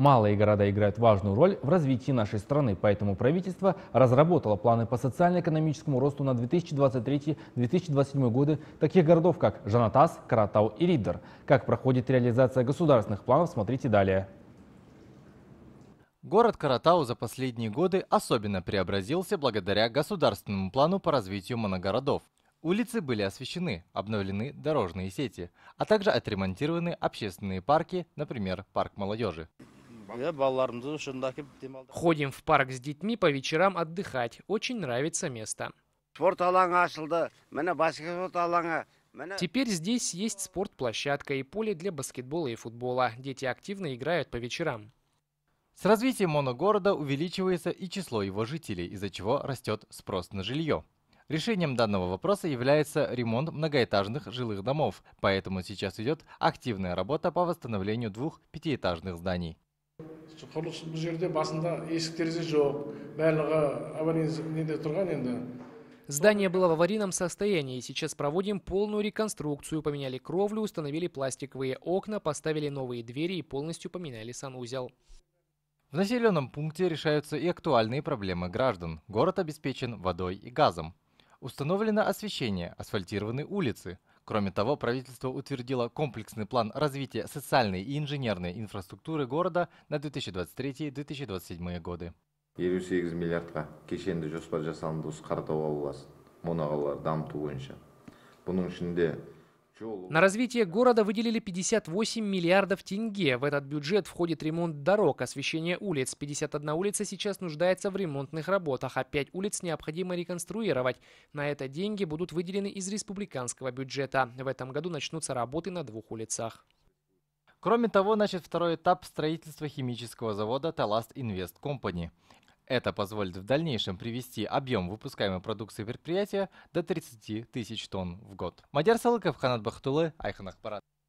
Малые города играют важную роль в развитии нашей страны, поэтому правительство разработало планы по социально-экономическому росту на 2023-2027 годы таких городов, как Жанатас, Каратау и Риддер. Как проходит реализация государственных планов, смотрите далее. Город Каратау за последние годы особенно преобразился благодаря государственному плану по развитию моногородов. Улицы были освещены, обновлены дорожные сети, а также отремонтированы общественные парки, например, парк молодежи. Ходим в парк с детьми по вечерам отдыхать. Очень нравится место. Теперь здесь есть спортплощадка и поле для баскетбола и футбола. Дети активно играют по вечерам. С развитием моногорода увеличивается и число его жителей, из-за чего растет спрос на жилье. Решением данного вопроса является ремонт многоэтажных жилых домов, поэтому сейчас идет активная работа по восстановлению двух пятиэтажных зданий құрылыс бұл жерде басында есік терезе жоқ барлығы аварийный неде тұрған енді Здание было в аварийном состоянии. Сейчас проводим полную реконструкцию. Поменяли кровлю, установили пластиковые окна, поставили новые двери и полностью поменяли санузел. В населенном пункте решаются и актуальные проблемы граждан. Город обеспечен водой и газом. Установлено освещение, асфальтированы улицы – Кроме того, правительство утвердило комплексный план развития социальной и инженерной инфраструктуры города на 2023-2027 годы. 58 миллиардқа кешенді жоспар жасалынды осы қаратау на развитие города выделили 58 миллиардов тенге. В этот бюджет входит ремонт дорог, освещение улиц. 51 улица сейчас нуждается в ремонтных работах, а 5 улиц необходимо реконструировать. На это деньги будут выделены из республиканского бюджета. В этом году начнутся работы на двух улицах. Кроме того, начат второй этап строительства химического завода «Таласт Инвест Компани». Это позволит в дальнейшем привести объем выпускаемой продукции предприятия до 30 тысяч тонн в год. Мадяр Салыков, Ханат Бахтулы, Айхан Ахпарат.